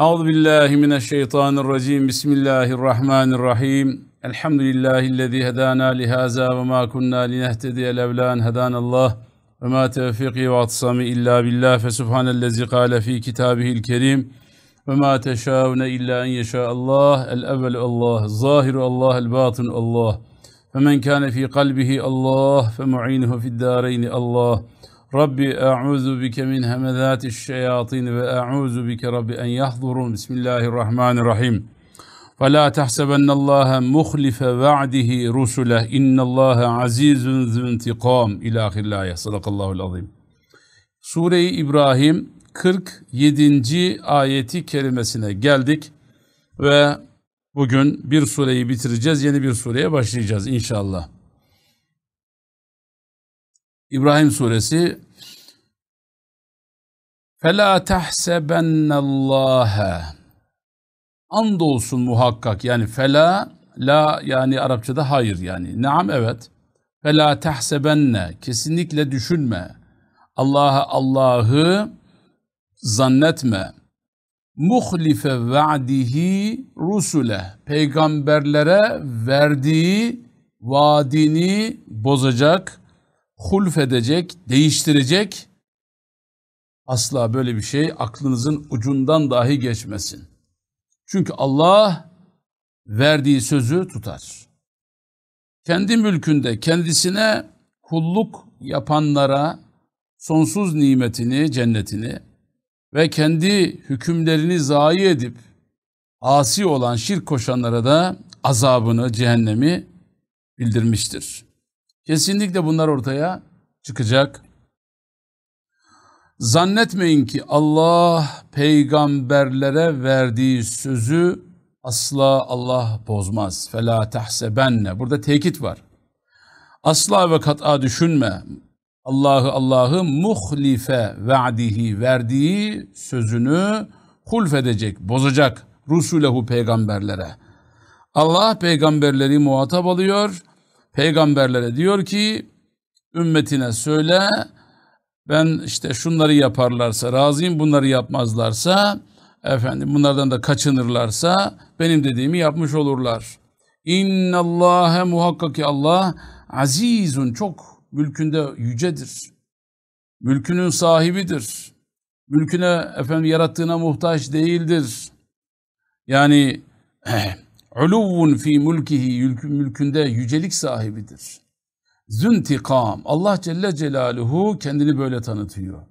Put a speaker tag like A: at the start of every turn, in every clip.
A: أعوذ بالله من الشيطان الرجيم بسم الله الرحمن الرحيم الحمد لله الذي هدانا لهذا وما كنا لنهتدي لولا أن هدانا الله وما توفيقي واعتصامي إلا بالله فسبحان الذي قال في كتابه الكريم وما تشاءون إلا أن يشاء الله الأول الله الظاهر الله الباطن الله فمن كان في قلبه الله فمعينه في الدارين الله Rabbi a'udhu bike min hemezati şeyatin ve a'udhu bike Rabbi en yahzurun. Bismillahirrahmanirrahim. Ve la tahsebenne Allaha muhlife va'dihi rusule. İnne Allaha azizun zuntikam. İlahillâhe. Sadakallahul azim. Sure-i İbrahim 47. ayeti kerimesine geldik ve bugün bir sureyi bitireceğiz, yeni bir sureye başlayacağız inşallah. İbrahim suresi فَلَا تَحْسَبَنَّ اللّٰهَ Andolsun muhakkak yani fela la yani Arapçada hayır yani naam evet fela tahsebenne kesinlikle düşünme Allah'a Allah'ı zannetme muhlife va'dihi rusule peygamberlere verdiği vaadini bozacak hulf edecek değiştirecek Asla böyle bir şey aklınızın ucundan dahi geçmesin. Çünkü Allah verdiği sözü tutar. Kendi mülkünde kendisine kulluk yapanlara sonsuz nimetini, cennetini ve kendi hükümlerini zayi edip asi olan şirk koşanlara da azabını, cehennemi bildirmiştir. Kesinlikle bunlar ortaya çıkacak. Zannetmeyin ki Allah peygamberlere verdiği sözü asla Allah bozmaz. Fela tahsebenne. Burada tekit var. Asla ve kat'a düşünme. Allah'ı Allah'ı muhlife vaadihi verdiği sözünü hulfedecek, bozacak rusulehu peygamberlere. Allah peygamberleri muhatap alıyor. Peygamberlere diyor ki ümmetine söyle ben işte şunları yaparlarsa razıyım bunları yapmazlarsa efendim bunlardan da kaçınırlarsa benim dediğimi yapmış olurlar. İnna Allahe muhakkak ki Allah azizun çok mülkünde yücedir. Mülkünün sahibidir. Mülküne efendim yarattığına muhtaç değildir. Yani uluvun fi mulkihi mülkünde yücelik sahibidir züntikam. Allah Celle Celaluhu kendini böyle tanıtıyor.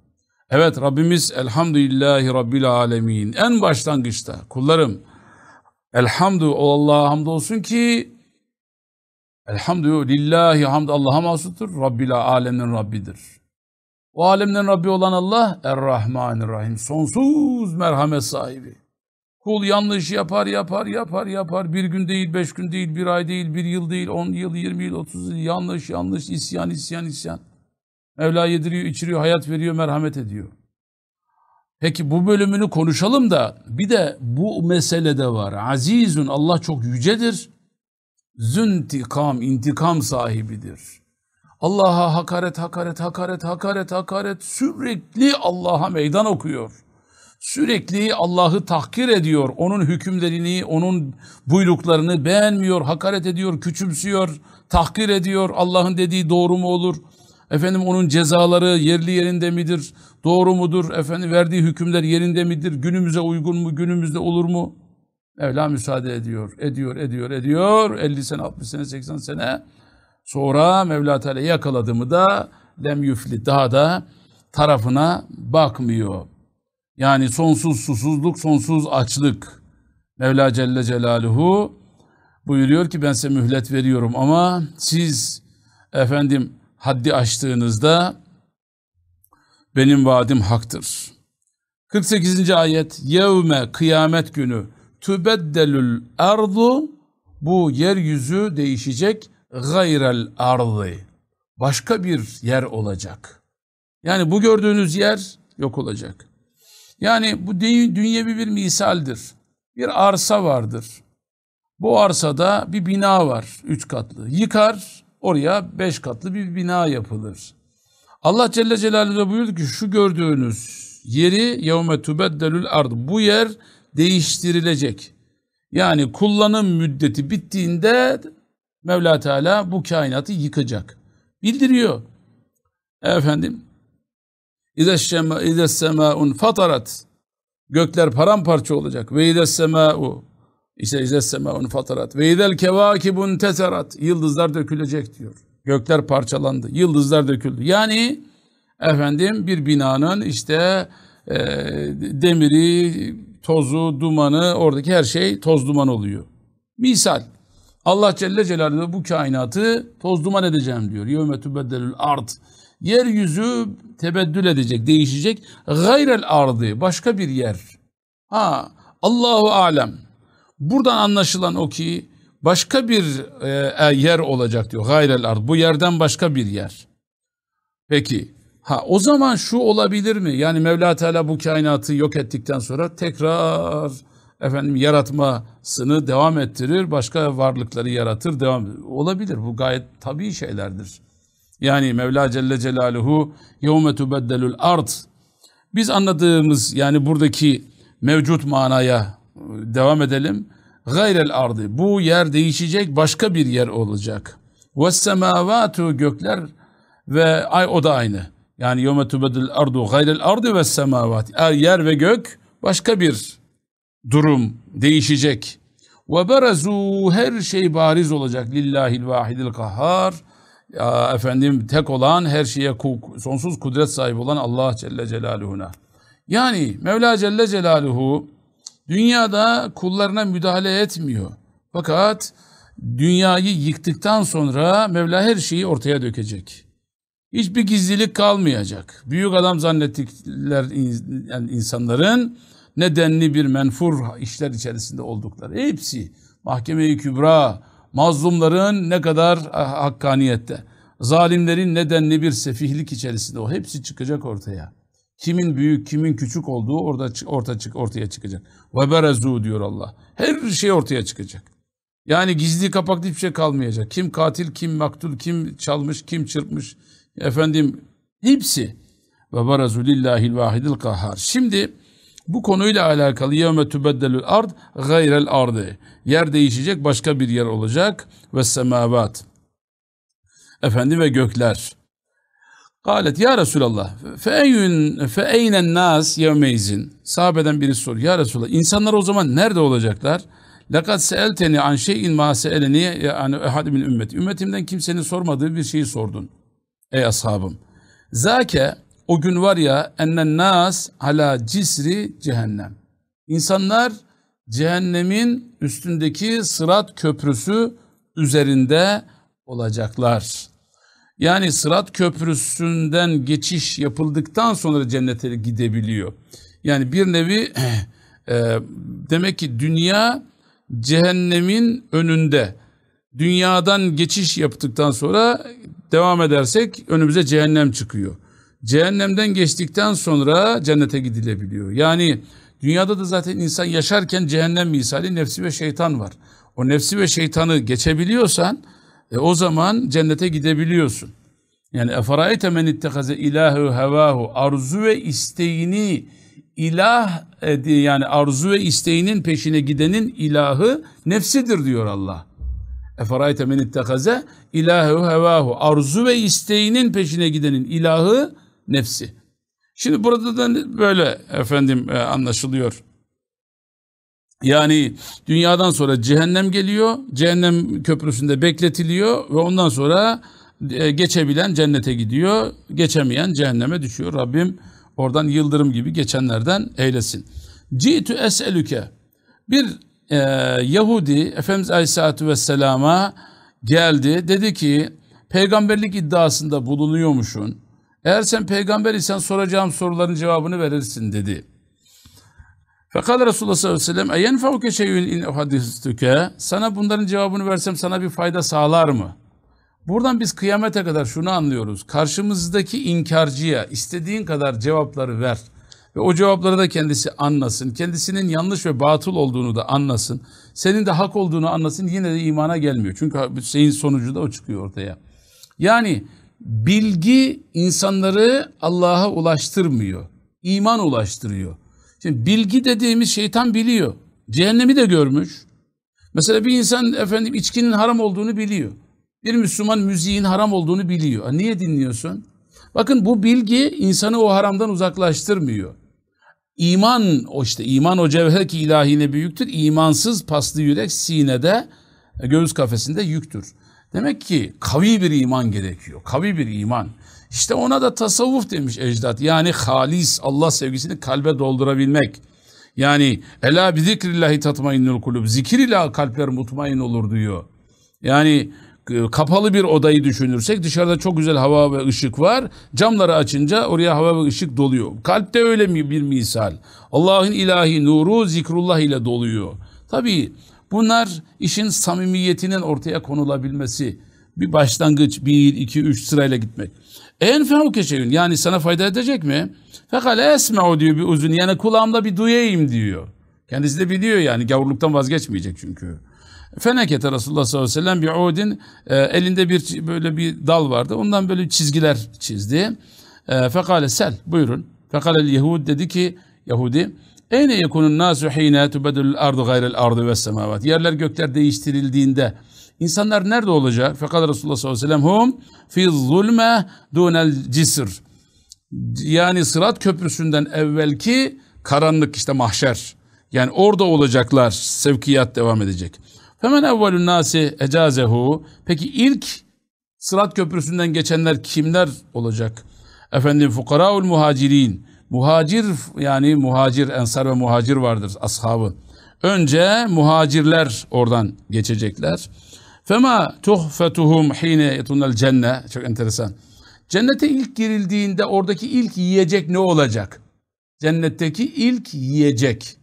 A: Evet Rabbimiz elhamdülillahi rabbil alemin. En başlangıçta kullarım elhamdü Allah'a hamdolsun ki elhamdülillahi hamd Allah'a mahsuttur. Rabbil alemin Rabbidir. O alemden Rabbi olan Allah Errahmanirrahim. Sonsuz merhamet sahibi. Kul yanlış yapar, yapar, yapar, yapar. Bir gün değil, beş gün değil, bir ay değil, bir yıl değil, on yıl, yirmi yıl, otuz yıl. Yanlış, yanlış, isyan, isyan, isyan. Mevla yediriyor, içiriyor, hayat veriyor, merhamet ediyor. Peki bu bölümünü konuşalım da bir de bu mesele de var. Azizun Allah çok yücedir. Züntikam intikam sahibidir. Allah'a hakaret hakaret hakaret hakaret hakaret sürekli Allah'a meydan okuyor. Sürekli Allah'ı tahkir ediyor. Onun hükümlerini, onun buyruklarını beğenmiyor, hakaret ediyor, küçümsüyor, tahkir ediyor. Allah'ın dediği doğru mu olur? Efendim onun cezaları yerli yerinde midir? Doğru mudur? Efendim verdiği hükümler yerinde midir? Günümüze uygun mu? Günümüzde olur mu? Mevla müsaade ediyor, ediyor, ediyor, ediyor. 50 sene, 60 sene, 80 sene. Sonra Mevla Teala yakaladı mı da lem yüfli daha da tarafına bakmıyor. Yani sonsuz susuzluk, sonsuz açlık. Mevla Celle Celaluhu buyuruyor ki ben size mühlet veriyorum ama siz efendim haddi aştığınızda benim vaadim haktır. 48. ayet Yevme kıyamet günü tübeddelül erdu bu yeryüzü değişecek gayrel ardı başka bir yer olacak. Yani bu gördüğünüz yer yok olacak. Yani bu dünyevi bir misaldir. Bir arsa vardır. Bu arsada bir bina var, üç katlı. Yıkar, oraya beş katlı bir bina yapılır. Allah Celle Celaluhu buyurdu ki şu gördüğünüz yeri yevme tubeddelül ard. Bu yer değiştirilecek. Yani kullanım müddeti bittiğinde Mevla Teala bu kainatı yıkacak. Bildiriyor. Efendim İde semâun fatarat. Gökler paramparça olacak. Ve ide semâu. İşte ize semâun fatarat. Ve idel kevâkibun teserat. Yıldızlar dökülecek diyor. Gökler parçalandı. Yıldızlar döküldü. Yani efendim bir binanın işte e, demiri, tozu, dumanı, oradaki her şey toz duman oluyor. Misal, Allah Celle Celaluhu bu kainatı toz duman edeceğim diyor. يَوْمَ تُبَدَّلُ الْاَرْضِ yeryüzü tebeddül edecek, değişecek. Gayrel ardı, başka bir yer. Ha, Allahu alem. Buradan anlaşılan o ki başka bir e, e, yer olacak diyor. Gayrel ard. Bu yerden başka bir yer. Peki. Ha o zaman şu olabilir mi? Yani Mevla Teala bu kainatı yok ettikten sonra tekrar efendim yaratmasını devam ettirir, başka varlıkları yaratır, devam olabilir. Bu gayet tabii şeylerdir. Yani Mevla Celle Celaluhu يَوْمَ تُبَدَّلُ art. Biz anladığımız yani buradaki mevcut manaya e, devam edelim. Gayrel ardı. Bu yer değişecek başka bir yer olacak. وَالسَّمَاوَاتُ Gökler ve ay o da aynı. Yani يَوْمَ تُبَدَّلُ الْاَرْضُ غَيْرَ الْاَرْضِ وَالسَّمَاوَاتِ Yer ve gök başka bir durum değişecek. وَبَرَزُوا Her şey bariz olacak. Lillahil vahidil kahhar efendim tek olan her şeye sonsuz kudret sahibi olan Allah Celle Celaluhu'na. Yani Mevla Celle Celaluhu dünyada kullarına müdahale etmiyor. Fakat dünyayı yıktıktan sonra Mevla her şeyi ortaya dökecek. Hiçbir gizlilik kalmayacak. Büyük adam zannettikler yani insanların nedenli bir menfur işler içerisinde oldukları. Hepsi mahkeme-i kübra, Mazlumların ne kadar ah, hakkaniyette. Zalimlerin nedenli bir sefihlik içerisinde o hepsi çıkacak ortaya. Kimin büyük, kimin küçük olduğu orada orta çık ortaya çıkacak. Ve berezu diyor Allah. Her şey ortaya çıkacak. Yani gizli kapaklı hiçbir şey kalmayacak. Kim katil, kim maktul, kim çalmış, kim çırpmış efendim hepsi. Ve berezu lillahil vahidil kahhar. Şimdi bu konuyla alakalı yevme tübeddelül ard gayrel ardı. Yer değişecek başka bir yer olacak. Ve semavat. Efendi ve gökler. Galet ya Resulallah feeyyün feeynen nas yevmeyzin. Sahabeden biri soruyor. Ya Resulallah insanlar o zaman nerede olacaklar? Lakat seelteni an şeyin ma seeleni yani ehad min ümmeti. Ümmetimden kimsenin sormadığı bir şeyi sordun. Ey ashabım. Zake o gün var ya ennen nas ala cisri cehennem. İnsanlar cehennemin üstündeki sırat köprüsü üzerinde olacaklar. Yani sırat köprüsünden geçiş yapıldıktan sonra cennete gidebiliyor. Yani bir nevi e, demek ki dünya cehennemin önünde. Dünyadan geçiş yaptıktan sonra devam edersek önümüze cehennem çıkıyor. Cehennemden geçtikten sonra cennete gidilebiliyor. Yani dünyada da zaten insan yaşarken cehennem misali nefsi ve şeytan var. O nefsi ve şeytanı geçebiliyorsan e, o zaman cennete gidebiliyorsun. Yani eferayte men ittehaze ilahu hevahu arzu ve isteğini ilah yani arzu ve isteğinin peşine gidenin ilahı nefsidir diyor Allah. Eferayte men ittehaze ilahu hevahu arzu ve isteğinin peşine gidenin ilahı nefsi. Şimdi burada da böyle efendim e, anlaşılıyor. Yani dünyadan sonra cehennem geliyor, cehennem köprüsünde bekletiliyor ve ondan sonra e, geçebilen cennete gidiyor, geçemeyen cehenneme düşüyor. Rabbim oradan yıldırım gibi geçenlerden eylesin. Citu eselüke bir e, Yahudi Efendimiz Aleyhisselatü Vesselam'a geldi. Dedi ki peygamberlik iddiasında bulunuyormuşsun. Eğer sen peygamber isen soracağım soruların cevabını verirsin dedi. Fakat Resulullah sallallahu aleyhi ve sellem eyenfevke şeyün in hadistüke sana bunların cevabını versem sana bir fayda sağlar mı? Buradan biz kıyamete kadar şunu anlıyoruz. Karşımızdaki inkarcıya istediğin kadar cevapları ver. Ve o cevapları da kendisi anlasın. Kendisinin yanlış ve batıl olduğunu da anlasın. Senin de hak olduğunu anlasın. Yine de imana gelmiyor. Çünkü şeyin sonucu da o çıkıyor ortaya. Yani bilgi insanları Allah'a ulaştırmıyor. İman ulaştırıyor. Şimdi bilgi dediğimiz şeytan biliyor. Cehennemi de görmüş. Mesela bir insan efendim içkinin haram olduğunu biliyor. Bir Müslüman müziğin haram olduğunu biliyor. Niye dinliyorsun? Bakın bu bilgi insanı o haramdan uzaklaştırmıyor. İman o işte iman o cevher ki ilahine büyüktür. İmansız paslı yürek sinede göğüs kafesinde yüktür. Demek ki kavi bir iman gerekiyor. Kavi bir iman. İşte ona da tasavvuf demiş ecdat. Yani halis Allah sevgisini kalbe doldurabilmek. Yani ela bi zikrillahi tatmainnul kulub. Zikir ile kalpler mutmain olur diyor. Yani e, kapalı bir odayı düşünürsek dışarıda çok güzel hava ve ışık var. Camları açınca oraya hava ve ışık doluyor. Kalpte öyle mi bir misal. Allah'ın ilahi nuru zikrullah ile doluyor. Tabii Bunlar işin samimiyetinin ortaya konulabilmesi. Bir başlangıç, bir, iki, üç sırayla gitmek. En fenok şeyin yani sana fayda edecek mi? Fekale o diyor bir uzun yani kulağımda bir duyayım diyor. Kendisi de biliyor yani gavurluktan vazgeçmeyecek çünkü. Fenekete Resulullah sallallahu aleyhi ve sellem bir odin e, elinde bir böyle bir dal vardı. Ondan böyle çizgiler çizdi. E, fekale sel buyurun. Fekale Yahud dedi ki Yahudi Eyne yekunun nasu hine tubedül ardu gayrel ardu ve semavat. Yerler gökler değiştirildiğinde insanlar nerede olacak? Fakat Resulullah sallallahu aleyhi ve sellem hum fi zulme dunel cisr. Yani sırat köprüsünden evvelki karanlık işte mahşer. Yani orada olacaklar. Sevkiyat devam edecek. Hemen evvelün nasi ecazehu. Peki ilk sırat köprüsünden geçenler kimler olacak? Efendim fukaraul muhacirin Muhacir yani muhacir, ensar ve muhacir vardır ashabı. Önce muhacirler oradan geçecekler. Fema tuhfetuhum hine yetunel cenne. Çok enteresan. Cennete ilk girildiğinde oradaki ilk yiyecek ne olacak? Cennetteki ilk yiyecek.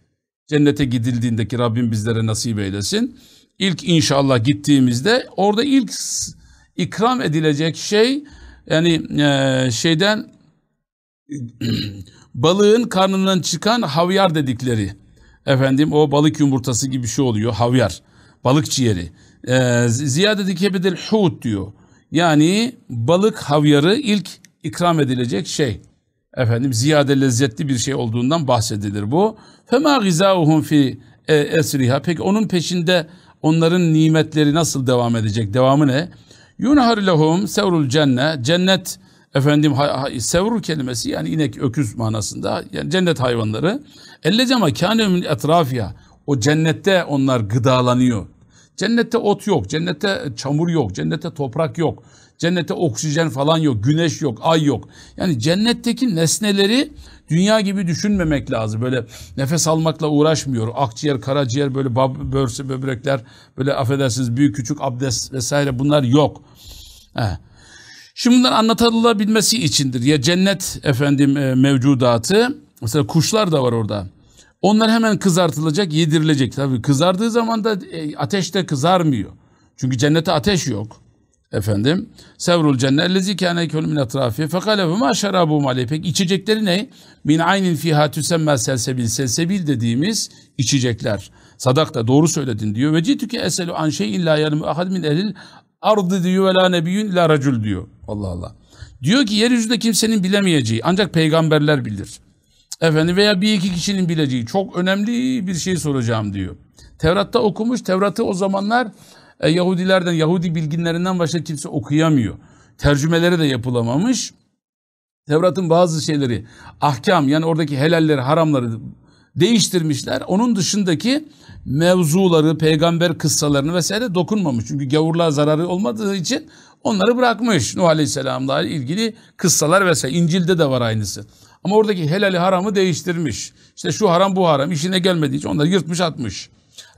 A: Cennete gidildiğindeki Rabbim bizlere nasip eylesin. İlk inşallah gittiğimizde orada ilk ikram edilecek şey yani şeyden balığın karnından çıkan havyar dedikleri efendim o balık yumurtası gibi bir şey oluyor havyar balık ciğeri e, ee, ziyadeti kebedil hut diyor yani balık havyarı ilk ikram edilecek şey efendim ziyade lezzetli bir şey olduğundan bahsedilir bu fema gizauhum fi e, esriha peki onun peşinde onların nimetleri nasıl devam edecek devamı ne yunhar lehum sevrul cenne cennet efendim sevrur kelimesi yani inek öküz manasında yani cennet hayvanları ellecema kâne min etrafya o cennette onlar gıdalanıyor. Cennette ot yok, cennette çamur yok, cennette toprak yok, cennette oksijen falan yok, güneş yok, ay yok. Yani cennetteki nesneleri dünya gibi düşünmemek lazım. Böyle nefes almakla uğraşmıyor. Akciğer, karaciğer, böyle böğürse böbrekler, böyle affedersiniz büyük küçük abdest vesaire bunlar yok. Heh. Şimdi bunların anlatılabilmesi içindir. Ya cennet efendim e, mevcudatı mesela kuşlar da var orada. Onlar hemen kızartılacak, yedirilecek. Tabii kızardığı zaman da e, ateş de kızarmıyor. Çünkü cennete ateş yok. Efendim, sevrul cennellezi kâne kölü min etrafi fekalehu ma şerabum Peki içecekleri ne? Min aynin fiha tüsemmel selsebil. Selsebil dediğimiz içecekler. Sadak da doğru söyledin diyor. Ve citüke eselu an şeyin la yanımı ahad min ehlil ardı diyor ve la nebiyyün illa racül diyor. Allah Allah. Diyor ki yeryüzünde kimsenin bilemeyeceği ancak peygamberler bilir. Efendim veya bir iki kişinin bileceği çok önemli bir şey soracağım diyor. Tevrat'ta okumuş. Tevrat'ı o zamanlar e, Yahudilerden, Yahudi bilginlerinden başka kimse okuyamıyor. Tercümeleri de yapılamamış. Tevrat'ın bazı şeyleri, ahkam yani oradaki helalleri, haramları değiştirmişler. Onun dışındaki mevzuları, peygamber kıssalarını vesaire dokunmamış. Çünkü gavurluğa zararı olmadığı için onları bırakmış. Nuh Aleyhisselam'la ilgili kıssalar vesaire. İncil'de de var aynısı. Ama oradaki helali haramı değiştirmiş. İşte şu haram bu haram işine gelmediği için onları yırtmış atmış.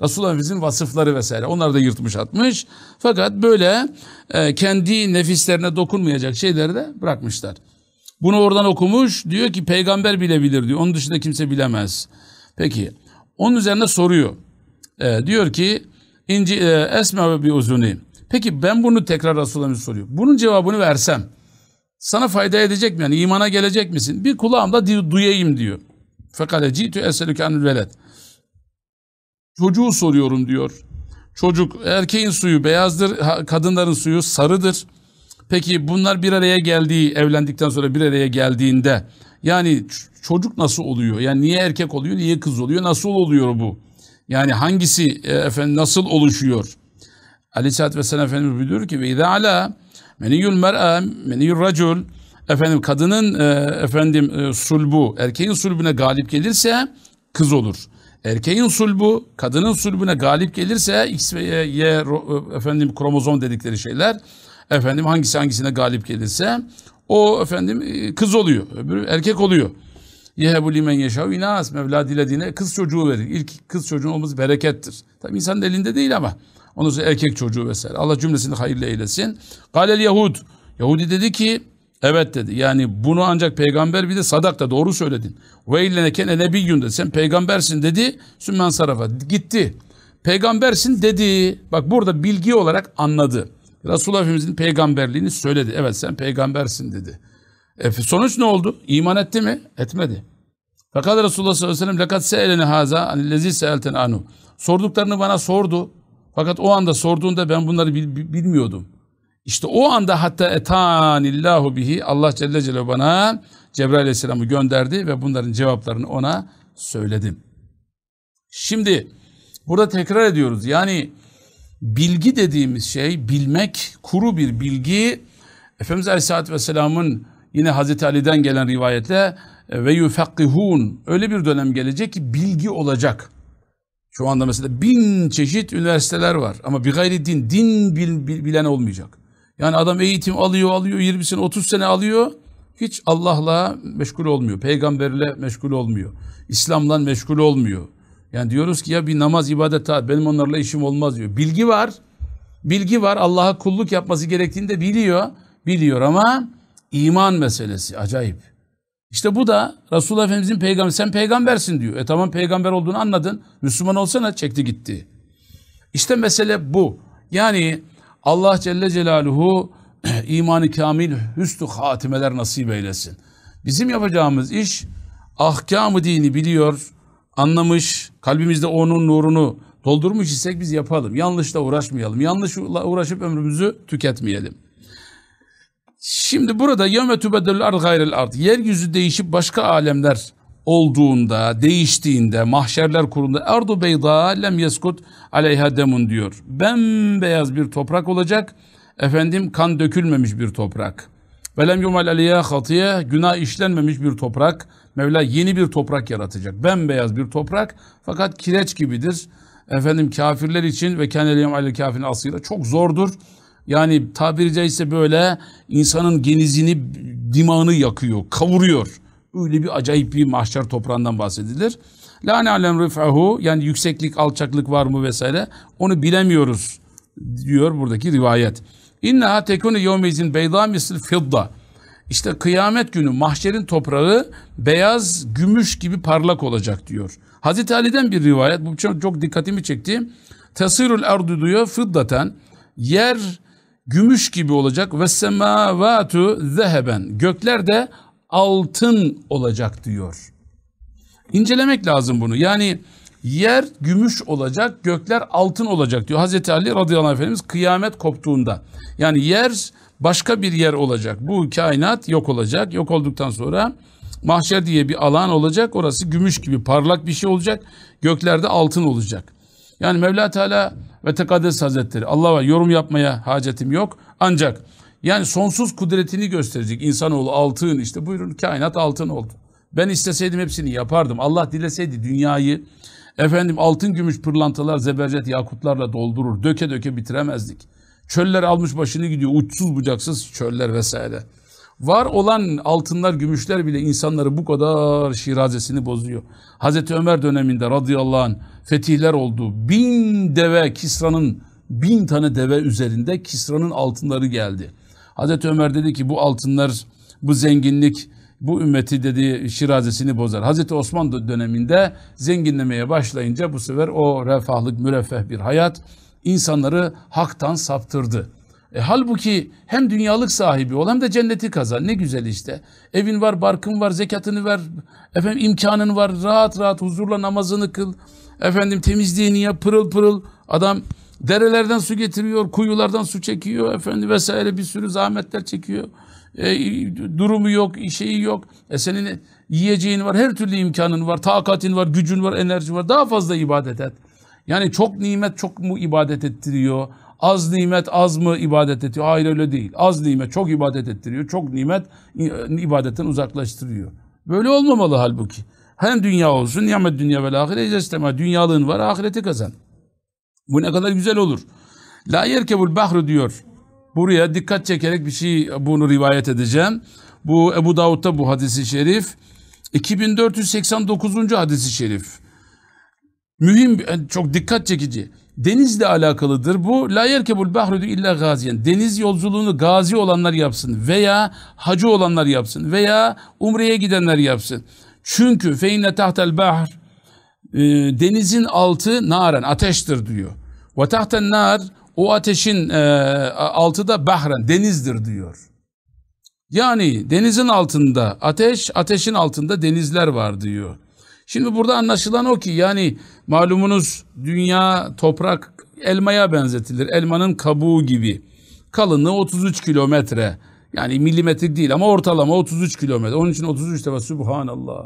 A: Resulullah Efendimiz'in vasıfları vesaire onları da yırtmış atmış. Fakat böyle e, kendi nefislerine dokunmayacak şeyleri de bırakmışlar. Bunu oradan okumuş diyor ki peygamber bilebilir diyor. Onun dışında kimse bilemez. Peki onun üzerine soruyor. E, diyor ki İnci, e, esme ve bi uzuni. Peki ben bunu tekrar Resulullah'a soruyor. Bunun cevabını versem sana fayda edecek mi? Yani imana gelecek misin? Bir kulağımda duyayım diyor. Fekale citu eselüke anil veled. Çocuğu soruyorum diyor. Çocuk erkeğin suyu beyazdır, kadınların suyu sarıdır. Peki bunlar bir araya geldiği, evlendikten sonra bir araya geldiğinde yani Çocuk nasıl oluyor? Yani niye erkek oluyor, niye kız oluyor? Nasıl oluyor bu? Yani hangisi e, efendim nasıl oluşuyor? Ali Satt ve Sen Efendimiz buyuruyor ki ve idâlâ meniyül mer'a meniyül racul efendim kadının e, efendim e, sulbu erkeğin sulbüne galip gelirse kız olur. Erkeğin sulbu kadının sulbüne galip gelirse X ve Y, y efendim kromozom dedikleri şeyler efendim hangisi hangisine galip gelirse o efendim kız oluyor. Öbürü erkek oluyor. Yehebu limen yeşav inas. Mevla dilediğine kız çocuğu verir. İlk kız çocuğun olması berekettir. Tabi insanın elinde değil ama. Ondan sonra erkek çocuğu vesaire. Allah cümlesini hayırlı eylesin. Galel Yahud. Yahudi dedi ki evet dedi. Yani bunu ancak peygamber bir de sadakta doğru söyledin. Ve illeneken nebiyyun dedi. Sen peygambersin dedi. Sümmen sarafa. Gitti. Peygambersin dedi. Bak burada bilgi olarak anladı. Resulullah Efendimizin peygamberliğini söyledi. Evet sen peygambersin dedi. E, sonuç ne oldu? İman etti mi? Etmedi. Fakat Resulullah sallallahu aleyhi ve sellem lekat se'eleni haza lezi anu. Sorduklarını bana sordu. Fakat o anda sorduğunda ben bunları bil, bilmiyordum. İşte o anda hatta etanillahu bihi Allah Celle Celle bana Cebrail aleyhisselamı gönderdi ve bunların cevaplarını ona söyledim. Şimdi burada tekrar ediyoruz. Yani bilgi dediğimiz şey bilmek, kuru bir bilgi Efendimiz Aleyhisselatü Vesselam'ın Yine Hazreti Ali'den gelen rivayete e, ve yufakihun öyle bir dönem gelecek ki bilgi olacak. Şu anda mesela bin çeşit üniversiteler var ama bir gayri din, din bil, bil, bilen olmayacak. Yani adam eğitim alıyor alıyor 20 sene 30 sene alıyor hiç Allah'la meşgul olmuyor. Peygamberle meşgul olmuyor. İslam'la meşgul olmuyor. Yani diyoruz ki ya bir namaz, ibadet, taat benim onlarla işim olmaz diyor. Bilgi var. Bilgi var. Allah'a kulluk yapması gerektiğini de biliyor. Biliyor ama İman meselesi acayip. İşte bu da Resulullah Efendimizin peygamber sen peygambersin diyor. E tamam peygamber olduğunu anladın. Müslüman olsana çekti gitti. İşte mesele bu. Yani Allah Celle Celaluhu imanı kamil hüsnü hatimeler nasip eylesin. Bizim yapacağımız iş ahkamı dini biliyor, anlamış, kalbimizde onun nurunu doldurmuş isek biz yapalım. Yanlışla uğraşmayalım. Yanlışla uğraşıp ömrümüzü tüketmeyelim. Şimdi burada yevme tübeddülü ard gayril ard. Yeryüzü değişip başka alemler olduğunda, değiştiğinde, mahşerler kurulunda ardu beyda lem yeskut aleyha demun diyor. Bembeyaz bir toprak olacak. Efendim kan dökülmemiş bir toprak. Ve lem yumal aleyha hatiye günah işlenmemiş bir toprak. Mevla yeni bir toprak yaratacak. Bembeyaz bir toprak fakat kireç gibidir. Efendim kafirler için ve keneliyem aleyh kafirin asıyla çok zordur. Yani tabiri caizse böyle insanın genizini, dimağını yakıyor, kavuruyor. Öyle bir acayip bir mahşer toprağından bahsedilir. La alem rifahu yani yükseklik, alçaklık var mı vesaire onu bilemiyoruz diyor buradaki rivayet. İnneha tekunu yevmezin beyda misil fidda. İşte kıyamet günü mahşerin toprağı beyaz gümüş gibi parlak olacak diyor. Hazreti Ali'den bir rivayet bu çok, çok dikkatimi çekti. Tasirul erdu diyor fiddaten yer gümüş gibi olacak ve semavatu zeheben gökler de altın olacak diyor. İncelemek lazım bunu. Yani yer gümüş olacak, gökler altın olacak diyor. Hazreti Ali radıyallahu anh efendimiz kıyamet koptuğunda. Yani yer başka bir yer olacak. Bu kainat yok olacak. Yok olduktan sonra mahşer diye bir alan olacak. Orası gümüş gibi parlak bir şey olacak. Göklerde altın olacak. Yani Mevla Teala ve Tekaddes Hazretleri Allah'a yorum yapmaya hacetim yok. Ancak yani sonsuz kudretini gösterecek insanoğlu altın işte buyurun kainat altın oldu. Ben isteseydim hepsini yapardım. Allah dileseydi dünyayı efendim altın gümüş pırlantalar zebercet yakutlarla doldurur. Döke döke bitiremezdik. Çöller almış başını gidiyor uçsuz bucaksız çöller vesaire. Var olan altınlar, gümüşler bile insanları bu kadar şirazesini bozuyor. Hazreti Ömer döneminde radıyallahu anh fetihler oldu. Bin deve Kisra'nın, bin tane deve üzerinde Kisra'nın altınları geldi. Hazreti Ömer dedi ki bu altınlar, bu zenginlik bu ümmeti dedi şirazesini bozar. Hazreti Osman döneminde zenginlemeye başlayınca bu sefer o refahlık, müreffeh bir hayat insanları haktan saptırdı. E, halbuki hem dünyalık sahibi ol hem de cenneti kazan. Ne güzel işte. Evin var, barkın var, zekatını ver. Efendim imkanın var. Rahat rahat huzurla namazını kıl. Efendim temizliğini yap pırıl pırıl. Adam derelerden su getiriyor, kuyulardan su çekiyor efendim vesaire bir sürü zahmetler çekiyor. E, durumu yok, şeyi yok. E senin yiyeceğin var, her türlü imkanın var, takatin var, gücün var, enerji var. Daha fazla ibadet et. Yani çok nimet çok mu ibadet ettiriyor? Az nimet az mı ibadet ediyor? Hayır öyle değil. Az nimet çok ibadet ettiriyor. Çok nimet e, ibadetten uzaklaştırıyor. Böyle olmamalı halbuki. Hem dünya olsun, nimet dünya ve ahire isteme. Dünyalığın var, ahireti kazan. Bu ne kadar güzel olur. La yerkebul bahru diyor. Buraya dikkat çekerek bir şey bunu rivayet edeceğim. Bu Ebu Davud'da bu hadisi şerif. 2489. hadisi şerif. Mühim, e, çok dikkat çekici denizle alakalıdır. Bu la yerkebul bahrudu illa gaziyen. Deniz yolculuğunu gazi olanlar yapsın veya hacı olanlar yapsın veya umreye gidenler yapsın. Çünkü feinne tahtel bahr e, denizin altı naren ateştir diyor. Ve tahten nar o ateşin e, altı da bahren denizdir diyor. Yani denizin altında ateş, ateşin altında denizler var diyor. Şimdi burada anlaşılan o ki yani malumunuz dünya toprak elmaya benzetilir. Elmanın kabuğu gibi. Kalınlığı 33 kilometre. Yani milimetrik değil ama ortalama 33 kilometre. Onun için 33 defa subhanallah.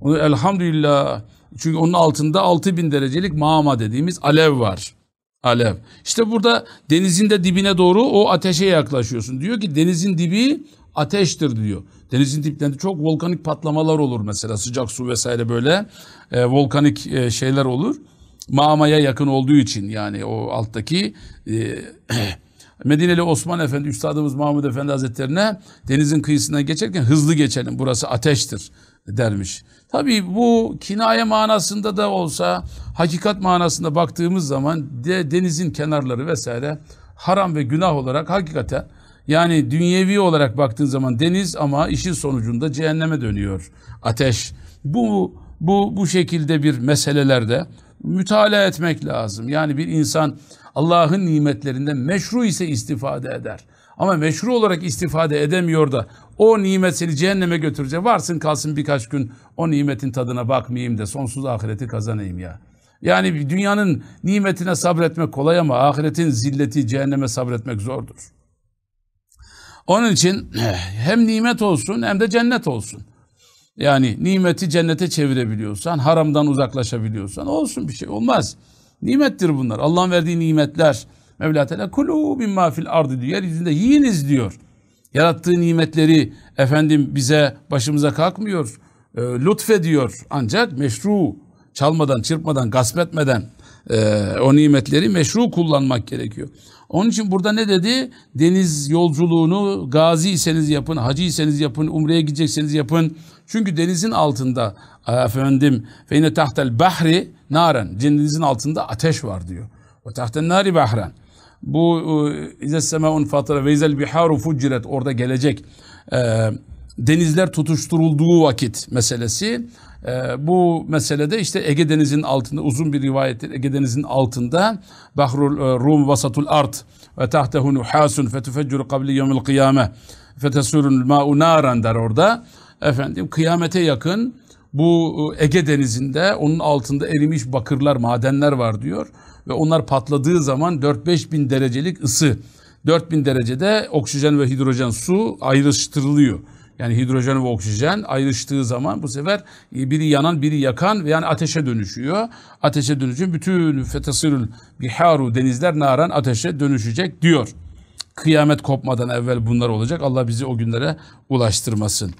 A: Onu elhamdülillah. Çünkü onun altında 6000 derecelik mağma dediğimiz alev var. Alev. İşte burada denizin de dibine doğru o ateşe yaklaşıyorsun. Diyor ki denizin dibi ateştir diyor. Denizin diplerinde çok volkanik patlamalar olur mesela sıcak su vesaire böyle e, volkanik e, şeyler olur. Mağmaya yakın olduğu için yani o alttaki e, Medineli Osman Efendi, Üstadımız Mahmud Efendi Hazretlerine denizin kıyısından geçerken hızlı geçelim burası ateştir dermiş. Tabii bu kinaye manasında da olsa hakikat manasında baktığımız zaman de, denizin kenarları vesaire haram ve günah olarak hakikaten yani dünyevi olarak baktığın zaman deniz ama işin sonucunda cehenneme dönüyor ateş. Bu bu bu şekilde bir meselelerde mütalaa etmek lazım. Yani bir insan Allah'ın nimetlerinden meşru ise istifade eder. Ama meşru olarak istifade edemiyor da o nimet seni cehenneme götürecek. Varsın kalsın birkaç gün o nimetin tadına bakmayayım da sonsuz ahireti kazanayım ya. Yani dünyanın nimetine sabretmek kolay ama ahiretin zilleti cehenneme sabretmek zordur. Onun için eh, hem nimet olsun hem de cennet olsun. Yani nimeti cennete çevirebiliyorsan, haramdan uzaklaşabiliyorsan olsun bir şey olmaz. Nimettir bunlar. Allah'ın verdiği nimetler. Mevla Teala kulu bimma fil ardı diyor. Yeryüzünde yiyiniz diyor. Yarattığı nimetleri efendim bize başımıza kalkmıyor. E, lütfediyor. Ancak meşru çalmadan, çırpmadan, gasp etmeden e, o nimetleri meşru kullanmak gerekiyor. Onun için burada ne dedi? Deniz yolculuğunu gazi iseniz yapın, hacı iseniz yapın, umreye gidecekseniz yapın. Çünkü denizin altında e, efendim ve yine tahtel bahri naren denizin altında ateş var diyor. O tahtel nari bahren. Bu e, ize semaun fatara ve izel biharu fuciret orada gelecek. E, denizler tutuşturulduğu vakit meselesi e, bu meselede işte Ege Denizi'nin altında uzun bir rivayettir. Ege Denizi'nin altında Bahrul e, Rum vasatul art ve tahtehu nuhasun fetufeccuru kabli yevmil kıyame fetesurun ma'u naran der orada. Efendim kıyamete yakın bu e, Ege Denizi'nde onun altında erimiş bakırlar, madenler var diyor. Ve onlar patladığı zaman 4-5 bin derecelik ısı, 4 bin derecede oksijen ve hidrojen su ayrıştırılıyor. Yani hidrojen ve oksijen ayrıştığı zaman bu sefer e, biri yanan biri yakan ve yani ateşe dönüşüyor. Ateşe dönüşün bütün fetasirül biharu denizler naran ateşe dönüşecek diyor. Kıyamet kopmadan evvel bunlar olacak. Allah bizi o günlere ulaştırmasın.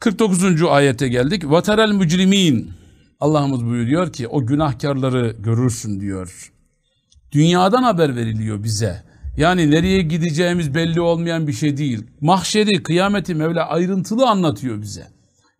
A: 49. ayete geldik. Vaterel mücrimin Allah'ımız buyuruyor ki o günahkarları görürsün diyor. Dünyadan haber veriliyor bize. Yani nereye gideceğimiz belli olmayan bir şey değil. Mahşeri, kıyameti Mevla ayrıntılı anlatıyor bize.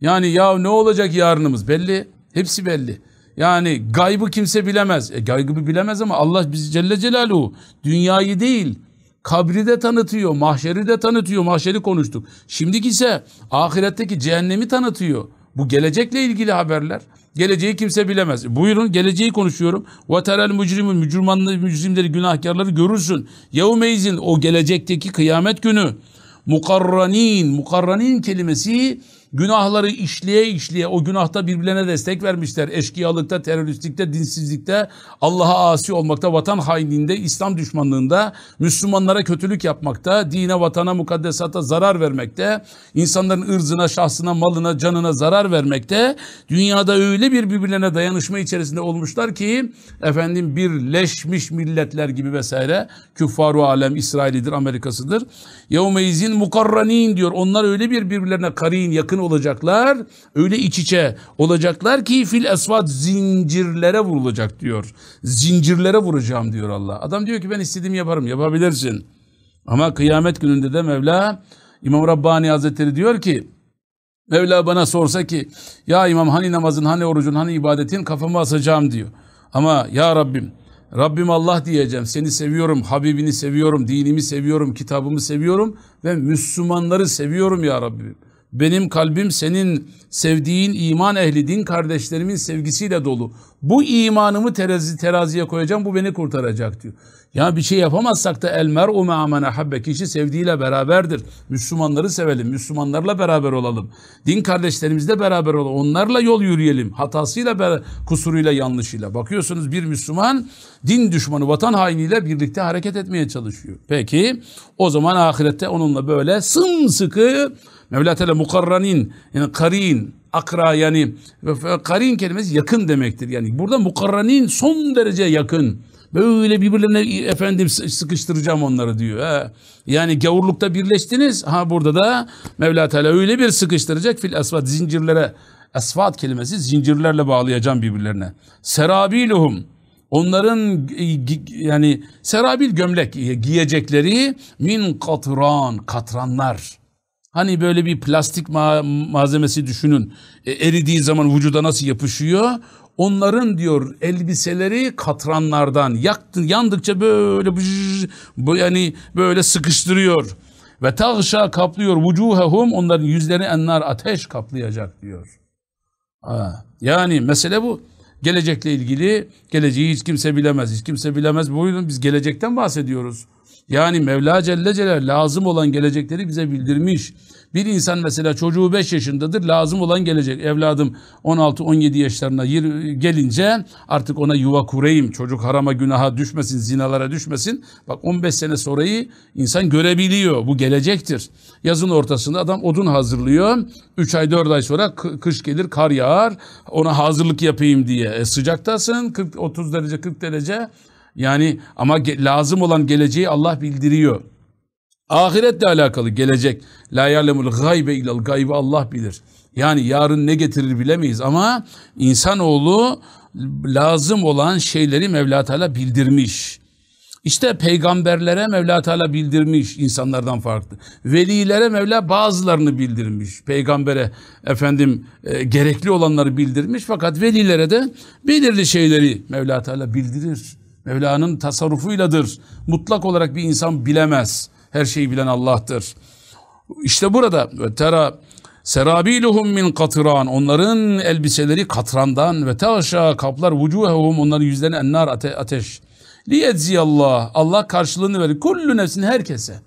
A: Yani ya ne olacak yarınımız belli. Hepsi belli. Yani gaybı kimse bilemez. E, gaybı bilemez ama Allah bizi Celle Celaluhu dünyayı değil kabri de tanıtıyor, mahşeri de tanıtıyor. Mahşeri konuştuk. Şimdiki ise ahiretteki cehennemi tanıtıyor. Bu gelecekle ilgili haberler. Geleceği kimse bilemez. Buyurun geleceği konuşuyorum. Vaterel mücrimin mücrimanları, mücrimleri, günahkarları görürsün. Yevmeyzin o gelecekteki kıyamet günü. Mukarranin, mukarranin kelimesi Günahları işleye işleye o günahta birbirlerine destek vermişler. Eşkıyalıkta, teröristlikte, dinsizlikte, Allah'a asi olmakta, vatan hainliğinde, İslam düşmanlığında, Müslümanlara kötülük yapmakta, dine, vatana, mukaddesata zarar vermekte, insanların ırzına, şahsına, malına, canına zarar vermekte. Dünyada öyle bir birbirlerine dayanışma içerisinde olmuşlar ki efendim birleşmiş milletler gibi vesaire küffaru alem İsrail'idir, Amerika'sıdır. Yevmeyizin mukarranin diyor. Onlar öyle bir birbirlerine karin, yakın olacaklar. Öyle iç içe olacaklar ki fil esvat zincirlere vurulacak diyor. Zincirlere vuracağım diyor Allah. Adam diyor ki ben istediğimi yaparım. Yapabilirsin. Ama kıyamet gününde de Mevla İmam Rabbani Hazretleri diyor ki Mevla bana sorsa ki ya İmam hani namazın hani orucun hani ibadetin kafamı asacağım diyor. Ama ya Rabbim Rabbim Allah diyeceğim. Seni seviyorum, Habibini seviyorum, dinimi seviyorum, kitabımı seviyorum ve Müslümanları seviyorum ya Rabbim. Benim kalbim senin sevdiğin iman ehli, din kardeşlerimin sevgisiyle dolu. Bu imanımı terazi, teraziye koyacağım, bu beni kurtaracak diyor. Ya bir şey yapamazsak da el mer'u me'amene habbe, kişi sevdiğiyle beraberdir. Müslümanları sevelim, Müslümanlarla beraber olalım. Din kardeşlerimizle beraber olalım, onlarla yol yürüyelim. Hatasıyla, kusuruyla, yanlışıyla. Bakıyorsunuz bir Müslüman din düşmanı, vatan hainiyle birlikte hareket etmeye çalışıyor. Peki, o zaman ahirette onunla böyle sımsıkı Mevla Teala mukarranin yani karin, akra yani karin kelimesi yakın demektir. Yani burada mukarranin son derece yakın. Böyle birbirlerine efendim sıkıştıracağım onları diyor. Ha. Yani gavurlukta birleştiniz. Ha burada da Mevla Teala öyle bir sıkıştıracak fil asfat zincirlere. Asfat kelimesi zincirlerle bağlayacağım birbirlerine. Serabiluhum onların yani serabil gömlek e, giyecekleri min katran katranlar Hani böyle bir plastik ma malzemesi düşünün. E, eridiği zaman vücuda nasıl yapışıyor? Onların diyor elbiseleri katranlardan yaktı, yandıkça böyle bu yani böyle sıkıştırıyor. Ve tağşa kaplıyor vucuhehum onların yüzlerini enler ateş kaplayacak diyor. Ha. Yani mesele bu. Gelecekle ilgili geleceği hiç kimse bilemez. Hiç kimse bilemez. buyurun biz gelecekten bahsediyoruz. Yani Mevla Celle Celal lazım olan gelecekleri bize bildirmiş. Bir insan mesela çocuğu 5 yaşındadır lazım olan gelecek. Evladım 16-17 yaşlarına gelince artık ona yuva kurayım. Çocuk harama günaha düşmesin, zinalara düşmesin. Bak 15 sene sonrayı insan görebiliyor. Bu gelecektir. Yazın ortasında adam odun hazırlıyor. 3 ay 4 ay sonra kış gelir kar yağar. Ona hazırlık yapayım diye. E, sıcaktasın 40, 30 derece 40 derece yani ama lazım olan geleceği Allah bildiriyor. Ahiretle alakalı gelecek. La ya'lemul gaybe ilal gaybe Allah bilir. Yani yarın ne getirir bilemeyiz ama insanoğlu lazım olan şeyleri Mevla Teala bildirmiş. İşte peygamberlere Mevla Teala bildirmiş insanlardan farklı. Velilere Mevla bazılarını bildirmiş. Peygambere efendim e, gerekli olanları bildirmiş fakat velilere de belirli şeyleri Mevla Teala bildirir. Mevla'nın tasarrufuyladır. Mutlak olarak bir insan bilemez. Her şeyi bilen Allah'tır. İşte burada ve tera serabiluhum min katran onların elbiseleri katrandan ve taşa kaplar vucuhehum onların yüzlerine ennar ate ateş. Liyedziyallah Allah karşılığını verir kullu nefsin herkese.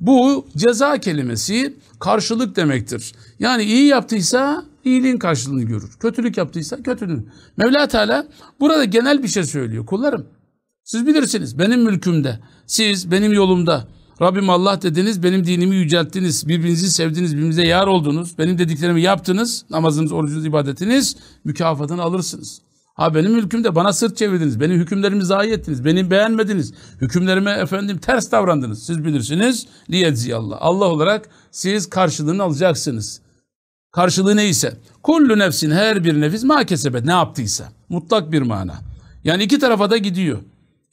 A: Bu ceza kelimesi karşılık demektir. Yani iyi yaptıysa iyiliğin karşılığını görür. Kötülük yaptıysa kötülüğün. Mevla Teala burada genel bir şey söylüyor. Kullarım siz bilirsiniz benim mülkümde, siz benim yolumda. Rabbim Allah dediniz, benim dinimi yücelttiniz, birbirinizi sevdiniz, birbirinize yar oldunuz. Benim dediklerimi yaptınız, namazınız, orucunuz, ibadetiniz, mükafatını alırsınız. Ha benim hükümde bana sırt çevirdiniz, benim hükümlerimi zayi ettiniz, beni beğenmediniz, hükümlerime efendim ters davrandınız. Siz bilirsiniz, liyedziyallah. Allah olarak siz karşılığını alacaksınız. Karşılığı neyse. Kullu nefsin her bir nefis ma kesebet ne yaptıysa. Mutlak bir mana. Yani iki tarafa da gidiyor.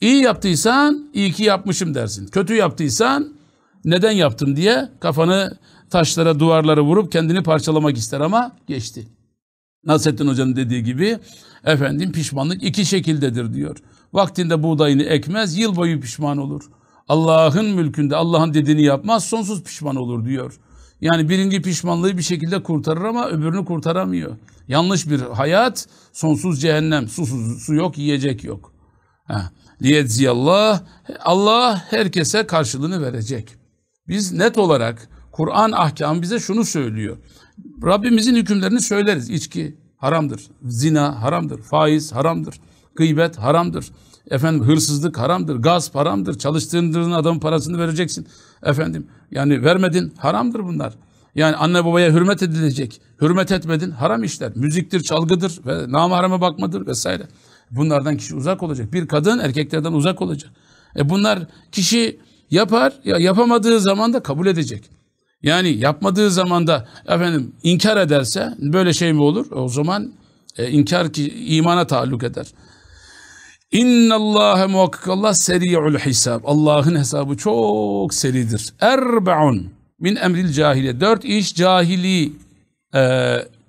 A: İyi yaptıysan iyi ki yapmışım dersin. Kötü yaptıysan neden yaptım diye kafanı taşlara duvarlara vurup kendini parçalamak ister ama geçti. Nasrettin Hoca'nın dediği gibi efendim pişmanlık iki şekildedir diyor. Vaktinde buğdayını ekmez yıl boyu pişman olur. Allah'ın mülkünde Allah'ın dediğini yapmaz sonsuz pişman olur diyor. Yani birinci pişmanlığı bir şekilde kurtarır ama öbürünü kurtaramıyor. Yanlış bir hayat sonsuz cehennem susuz su yok yiyecek yok. Heh liyedziyallah Allah herkese karşılığını verecek. Biz net olarak Kur'an ahkamı bize şunu söylüyor. Rabbimizin hükümlerini söyleriz. İçki haramdır, zina haramdır, faiz haramdır, gıybet haramdır. Efendim hırsızlık haramdır, gaz haramdır, çalıştığın adamın parasını vereceksin. Efendim yani vermedin haramdır bunlar. Yani anne babaya hürmet edilecek. Hürmet etmedin haram işler. Müziktir, çalgıdır ve namahreme bakmadır vesaire. Bunlardan kişi uzak olacak. Bir kadın erkeklerden uzak olacak. E bunlar kişi yapar, ya yapamadığı zaman da kabul edecek. Yani yapmadığı zaman da efendim inkar ederse böyle şey mi olur? O zaman e, inkar ki imana taalluk eder. İnna Allah muhakkak Allah seri'ul hisab. Allah'ın hesabı çok seridir. Erbaun min emril cahiliye. Dört iş cahili e,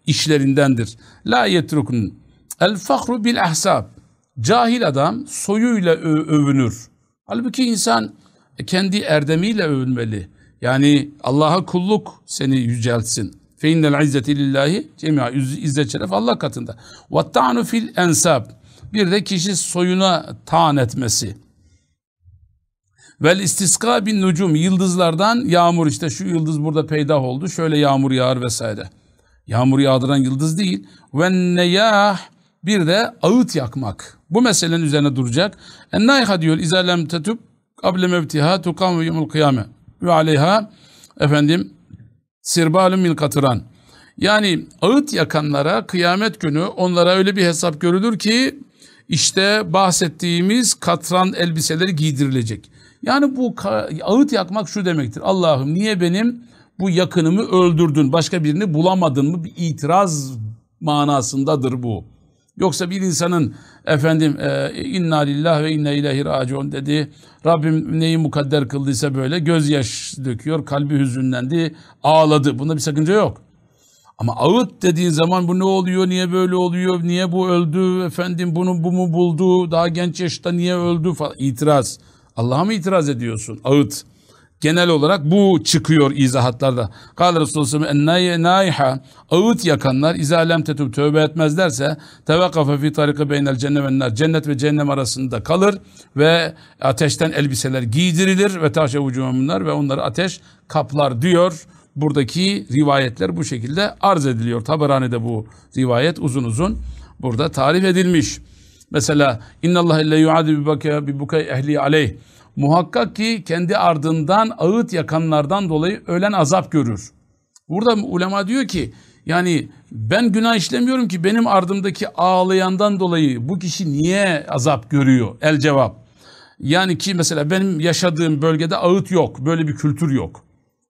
A: işlerindendir. La yetrukun. El fahru bil ahsab. Cahil adam soyuyla övünür. Halbuki insan kendi erdemiyle övünmeli. Yani Allah'a kulluk seni yüceltsin. Fe innel izzeti lillahi cemia. İzzet şeref Allah katında. Ve ta'nu fil ensab. Bir de kişi soyuna taan etmesi. Vel istiska bin nucum. Yıldızlardan yağmur işte şu yıldız burada peydah oldu. Şöyle yağmur yağar vesaire. Yağmur yağdıran yıldız değil. Ve neyah bir de ağıt yakmak. Bu meselenin üzerine duracak. En-Naiha diyor izalem tetüb kable mevtiha tukam yumul kıyame ve aleyha efendim sirbalun min katıran. Yani ağıt yakanlara kıyamet günü onlara öyle bir hesap görülür ki işte bahsettiğimiz katran elbiseleri giydirilecek. Yani bu ağıt yakmak şu demektir. Allah'ım niye benim bu yakınımı öldürdün? Başka birini bulamadın mı? Bir itiraz manasındadır bu. Yoksa bir insanın efendim e, inna lillah ve inna ilahi raciun dedi. Rabbim neyi mukadder kıldıysa böyle gözyaş döküyor, kalbi hüzünlendi, ağladı. Bunda bir sakınca yok. Ama ağıt dediğin zaman bu ne oluyor, niye böyle oluyor, niye bu öldü, efendim bunu bu mu buldu, daha genç yaşta niye öldü falan itiraz. Allah'a mı itiraz ediyorsun? Ağıt genel olarak bu çıkıyor izahatlarda. Kal Resulullah sallallahu ağıt yakanlar izalem tetub tövbe etmezlerse tevakkafe fi tarika beynel cennet cennet ve cehennem arasında kalır ve ateşten elbiseler giydirilir ve taşe vucumunlar ve onları ateş kaplar diyor. Buradaki rivayetler bu şekilde arz ediliyor. Taberani'de bu rivayet uzun uzun burada tarif edilmiş. Mesela inna Allah le yuadi bi buka ehli aleyh Muhakkak ki kendi ardından ağıt yakanlardan dolayı ölen azap görür. Burada ulema diyor ki yani ben günah işlemiyorum ki benim ardımdaki ağlayandan dolayı bu kişi niye azap görüyor? El cevap. Yani ki mesela benim yaşadığım bölgede ağıt yok. Böyle bir kültür yok.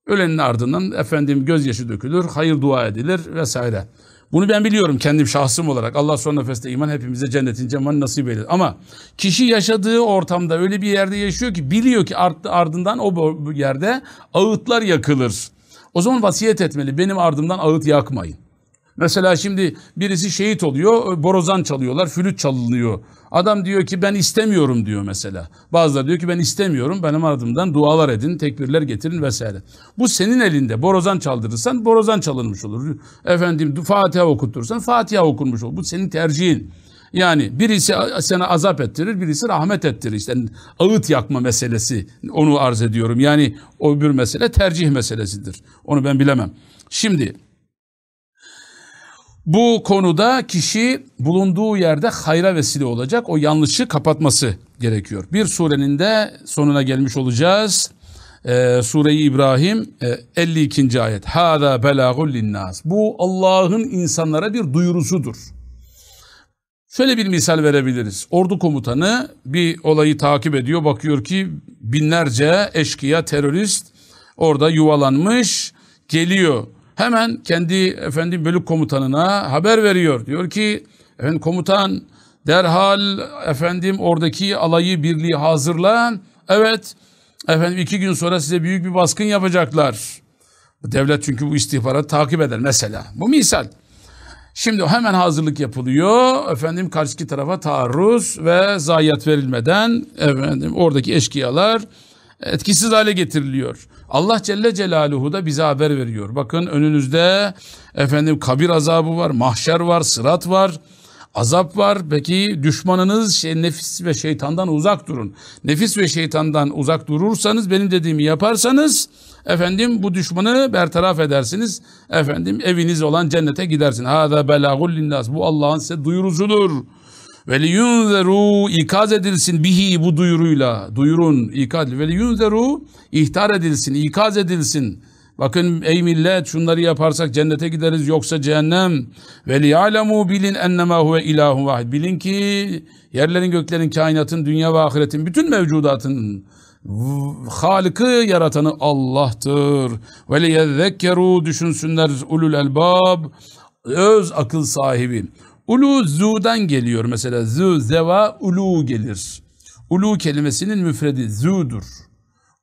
A: Ölenin ardından efendim gözyaşı dökülür, hayır dua edilir vesaire. Bunu ben biliyorum kendim şahsım olarak. Allah son nefeste iman hepimize cennetin cemalini nasip eyler. Ama kişi yaşadığı ortamda öyle bir yerde yaşıyor ki biliyor ki ardından o yerde ağıtlar yakılır. O zaman vasiyet etmeli. Benim ardımdan ağıt yakmayın. Mesela şimdi birisi şehit oluyor, e, borazan çalıyorlar, flüt çalınıyor. Adam diyor ki ben istemiyorum diyor mesela. Bazıları diyor ki ben istemiyorum, benim adımdan dualar edin, tekbirler getirin vesaire. Bu senin elinde. Borazan çaldırırsan borazan çalınmış olur. Efendim Fatiha okutursan Fatiha okunmuş olur. Bu senin tercihin. Yani birisi sana azap ettirir, birisi rahmet ettirir. İşte ağıt yakma meselesi onu arz ediyorum. Yani o bir mesele tercih meselesidir. Onu ben bilemem. Şimdi bu konuda kişi bulunduğu yerde hayra vesile olacak. O yanlışı kapatması gerekiyor. Bir surenin de sonuna gelmiş olacağız. Ee, Sure-i İbrahim e, 52. ayet. Hada belagul linnas. Bu Allah'ın insanlara bir duyurusudur. Şöyle bir misal verebiliriz. Ordu komutanı bir olayı takip ediyor. Bakıyor ki binlerce eşkıya terörist orada yuvalanmış. Geliyor Hemen kendi efendim bölük komutanına haber veriyor. Diyor ki efendim komutan derhal efendim oradaki alayı birliği hazırla. Evet efendim iki gün sonra size büyük bir baskın yapacaklar. Devlet çünkü bu istihbaratı takip eder mesela. Bu misal. Şimdi hemen hazırlık yapılıyor. Efendim karşıki tarafa taarruz ve zayiat verilmeden efendim oradaki eşkıyalar etkisiz hale getiriliyor. Allah Celle Celaluhu da bize haber veriyor. Bakın önünüzde efendim kabir azabı var, mahşer var, sırat var, azap var. Peki düşmanınız şey, nefis ve şeytandan uzak durun. Nefis ve şeytandan uzak durursanız, benim dediğimi yaparsanız efendim bu düşmanı bertaraf edersiniz. Efendim eviniz olan cennete gidersin. Hada belagul linnas. Bu Allah'ın size duyurucudur. Ve liyunzeru ikaz edilsin bihi bu duyuruyla. Duyurun ikaz. Ve liyunzeru ihtar edilsin, ikaz edilsin. Bakın ey millet şunları yaparsak cennete gideriz yoksa cehennem. Ve liya'lemu bilin ennemâ huve ilahun vahid. Bilin ki yerlerin göklerin kainatın dünya ve ahiretin bütün mevcudatın Halık'ı yaratanı Allah'tır. Ve liyezekkeru düşünsünler ulul elbab öz akıl sahibi. Ulu zu'dan geliyor mesela. Zu, zeva, ulu gelir. Ulu kelimesinin müfredi zu'dur.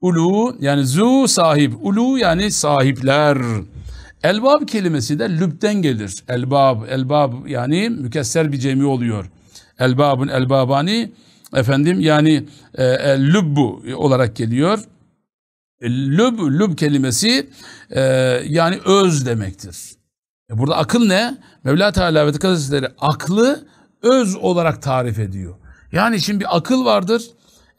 A: Ulu yani zu sahip. Ulu yani sahipler. Elbab kelimesi de lübden gelir. Elbab, elbab yani mükesser bir cemi oluyor. Elbabın elbabani efendim yani e, e, lübbu olarak geliyor. E, lüb, lüb kelimesi e, yani öz demektir. E burada akıl ne? Mevla Teala ve Hazretleri aklı öz olarak tarif ediyor. Yani şimdi bir akıl vardır.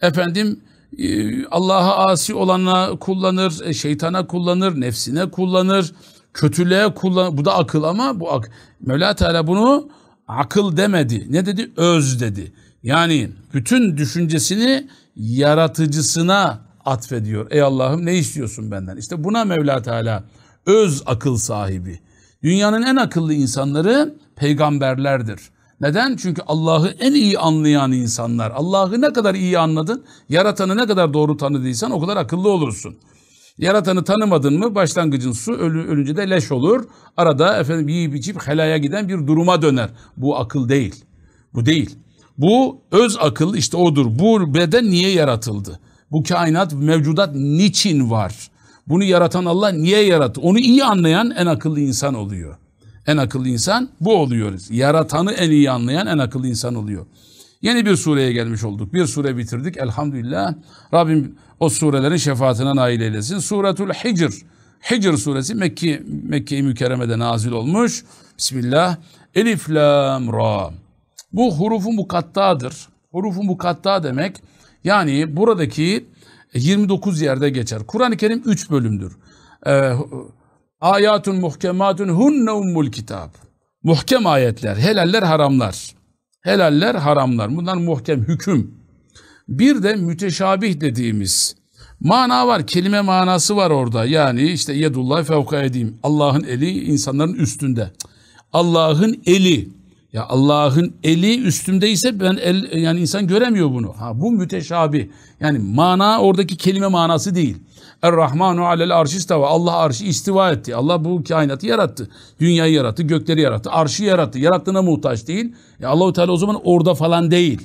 A: Efendim e, Allah'a asi olana kullanır, e, şeytana kullanır, nefsine kullanır, kötülüğe kullanır. Bu da akıl ama bu ak Mevla Teala bunu akıl demedi. Ne dedi? Öz dedi. Yani bütün düşüncesini yaratıcısına atfediyor. Ey Allah'ım ne istiyorsun benden? İşte buna Mevla Teala öz akıl sahibi. Dünyanın en akıllı insanları peygamberlerdir. Neden? Çünkü Allah'ı en iyi anlayan insanlar. Allah'ı ne kadar iyi anladın, yaratanı ne kadar doğru tanıdıysan o kadar akıllı olursun. Yaratanı tanımadın mı başlangıcın su, ölü, ölünce de leş olur. Arada efendim yiyip içip helaya giden bir duruma döner. Bu akıl değil. Bu değil. Bu öz akıl işte odur. Bu beden niye yaratıldı? Bu kainat, mevcudat niçin var? Bunu yaratan Allah niye yarattı? Onu iyi anlayan en akıllı insan oluyor. En akıllı insan bu oluyoruz. Yaratanı en iyi anlayan en akıllı insan oluyor. Yeni bir sureye gelmiş olduk. Bir sure bitirdik elhamdülillah. Rabbim o surelerin şefaatine nail eylesin. Suretul Hicr. Hicr suresi Mekke, Mekke-i Mükerreme'de nazil olmuş. Bismillah. Elif Lam Ra. Bu hurufu mukattadır. Hurufu mukatta demek yani buradaki 29 e, yerde geçer. Kur'an-ı Kerim 3 bölümdür. E, ayatun muhkematun hunne ummul kitab. Muhkem ayetler, helaller, haramlar. Helaller, haramlar. Bunlar muhkem, hüküm. Bir de müteşabih dediğimiz mana var, kelime manası var orada. Yani işte yedullah fevka edeyim. Allah'ın eli insanların üstünde. Allah'ın eli. Ya Allah'ın eli üstümdeyse ben el, yani insan göremiyor bunu. Ha bu müteşabi. Yani mana oradaki kelime manası değil. Er-Rahmanu alel arşistava. Allah arşi istiva etti. Allah bu kainatı yarattı. Dünyayı yarattı, gökleri yarattı, arşi yarattı. Yarattığına muhtaç değil. Ya Allahu Teala o zaman orada falan değil.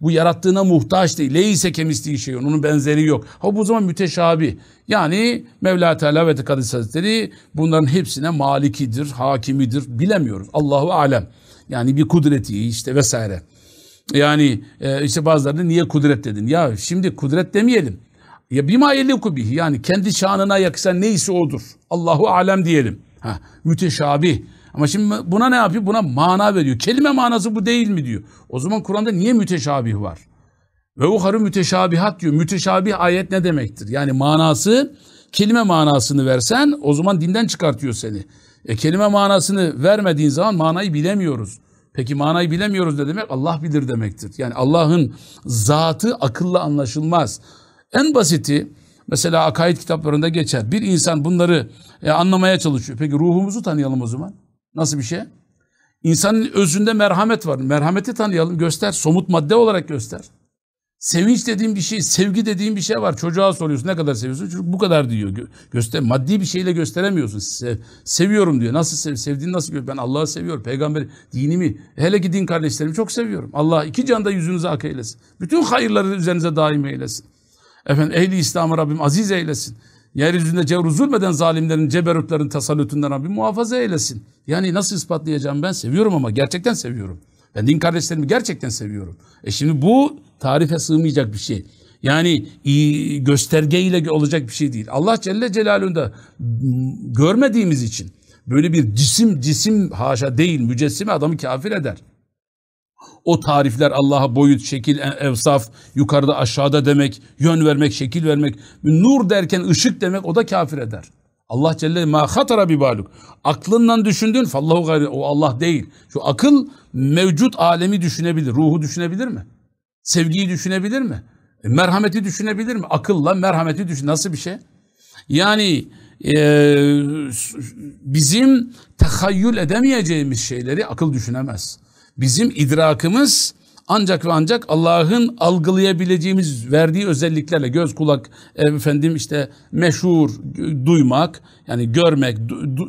A: Bu yarattığına muhtaç değil. Leyse kemistiği şey onun benzeri yok. Ha bu zaman müteşabi. Yani Mevla Teala ve Tekadis Hazretleri bunların hepsine malikidir, hakimidir bilemiyoruz. Allahu alem. Yani bir kudreti işte vesaire. Yani e, işte bazıları niye kudret dedin? Ya şimdi kudret demeyelim. Ya bima yeliku bihi yani kendi şanına yakışan neyse odur. Allahu alem diyelim. Ha, müteşabih. Ama şimdi buna ne yapıyor? Buna mana veriyor. Kelime manası bu değil mi diyor. O zaman Kur'an'da niye müteşabih var? Ve uharı müteşabihat diyor. Müteşabih ayet ne demektir? Yani manası kelime manasını versen o zaman dinden çıkartıyor seni. E kelime manasını vermediğin zaman manayı bilemiyoruz. Peki manayı bilemiyoruz ne demek? Allah bilir demektir. Yani Allah'ın zatı akılla anlaşılmaz. En basiti mesela akaid kitaplarında geçer. Bir insan bunları e, anlamaya çalışıyor. Peki ruhumuzu tanıyalım o zaman. Nasıl bir şey? İnsanın özünde merhamet var. Merhameti tanıyalım göster. Somut madde olarak göster. Sevinç dediğim bir şey, sevgi dediğim bir şey var. Çocuğa soruyorsun ne kadar seviyorsun? Çocuk bu kadar diyor. göster maddi bir şeyle gösteremiyorsun. Se seviyorum diyor. Nasıl sev sevdiğini nasıl gör? Ben Allah'ı seviyorum. Peygamberi, dinimi, hele ki din kardeşlerimi çok seviyorum. Allah iki canda yüzünüze hak eylesin. Bütün hayırları üzerinize daim eylesin. Efendim ehli İslam'ı Rabbim aziz eylesin. Yeryüzünde cevru zulmeden zalimlerin, ceberutların tasallütünden Rabbim muhafaza eylesin. Yani nasıl ispatlayacağım ben? Seviyorum ama gerçekten seviyorum. Ben din kardeşlerimi gerçekten seviyorum. E şimdi bu tarife sığmayacak bir şey. Yani göstergeyle olacak bir şey değil. Allah Celle Celaluhu'nda görmediğimiz için böyle bir cisim cisim haşa değil mücessime adamı kafir eder. O tarifler Allah'a boyut, şekil, e, evsaf, yukarıda aşağıda demek, yön vermek, şekil vermek, nur derken ışık demek o da kafir eder. Allah Celle ma hatara bi baluk. Aklından düşündün fallahu gayri o Allah değil. Şu akıl mevcut alemi düşünebilir. Ruhu düşünebilir mi? Sevgiyi düşünebilir mi? E, merhameti düşünebilir mi? Akılla merhameti düşün. Nasıl bir şey? Yani e, bizim tahayyül edemeyeceğimiz şeyleri akıl düşünemez. Bizim idrakımız ancak ve ancak Allah'ın algılayabileceğimiz verdiği özelliklerle göz kulak efendim işte meşhur e, duymak yani görmek du, du,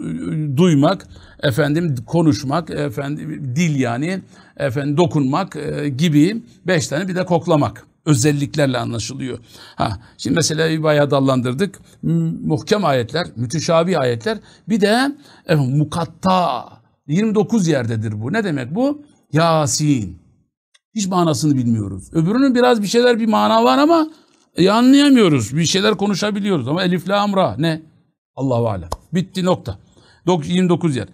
A: duymak efendim konuşmak efendim dil yani efendim dokunmak e, gibi beş tane bir de koklamak özelliklerle anlaşılıyor. Ha, şimdi mesela bir bayağı dallandırdık. Muhkem ayetler, müteşabi ayetler bir de efendim, mukatta 29 yerdedir bu. Ne demek bu? Yasin. Hiç manasını bilmiyoruz. Öbürünün biraz bir şeyler bir mana var ama e, anlayamıyoruz. Bir şeyler konuşabiliyoruz ama elif la amra ne? Allahu alem. Bitti nokta. 29 yer.